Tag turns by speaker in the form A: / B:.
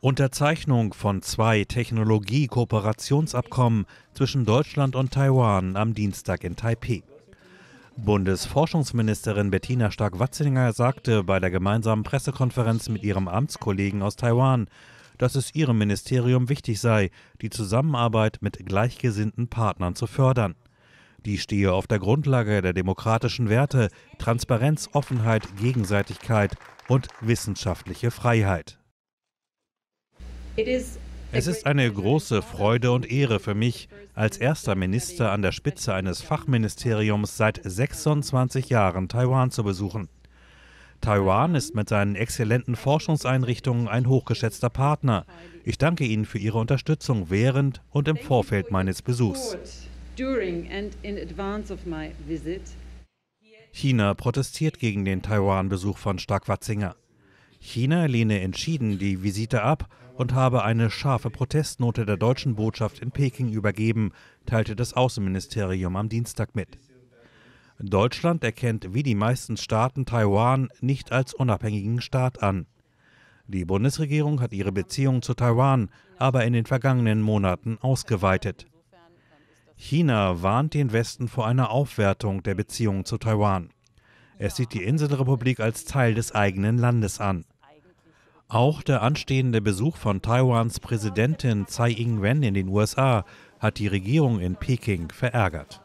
A: Unterzeichnung von zwei Technologie-Kooperationsabkommen zwischen Deutschland und Taiwan am Dienstag in Taipeh. Bundesforschungsministerin Bettina Stark-Watzinger sagte bei der gemeinsamen Pressekonferenz mit ihrem Amtskollegen aus Taiwan, dass es ihrem Ministerium wichtig sei, die Zusammenarbeit mit gleichgesinnten Partnern zu fördern. Die stehe auf der Grundlage der demokratischen Werte Transparenz, Offenheit, Gegenseitigkeit und wissenschaftliche Freiheit. Es ist eine große Freude und Ehre für mich, als erster Minister an der Spitze eines Fachministeriums seit 26 Jahren Taiwan zu besuchen. Taiwan ist mit seinen exzellenten Forschungseinrichtungen ein hochgeschätzter Partner. Ich danke Ihnen für Ihre Unterstützung während und im Vorfeld meines Besuchs. China protestiert gegen den Taiwan-Besuch von Stark-Watzinger. China lehne entschieden die Visite ab und habe eine scharfe Protestnote der deutschen Botschaft in Peking übergeben, teilte das Außenministerium am Dienstag mit. Deutschland erkennt wie die meisten Staaten Taiwan nicht als unabhängigen Staat an. Die Bundesregierung hat ihre Beziehung zu Taiwan aber in den vergangenen Monaten ausgeweitet. China warnt den Westen vor einer Aufwertung der Beziehung zu Taiwan. Es sieht die Inselrepublik als Teil des eigenen Landes an. Auch der anstehende Besuch von Taiwans Präsidentin Tsai Ing-wen in den USA hat die Regierung in Peking verärgert.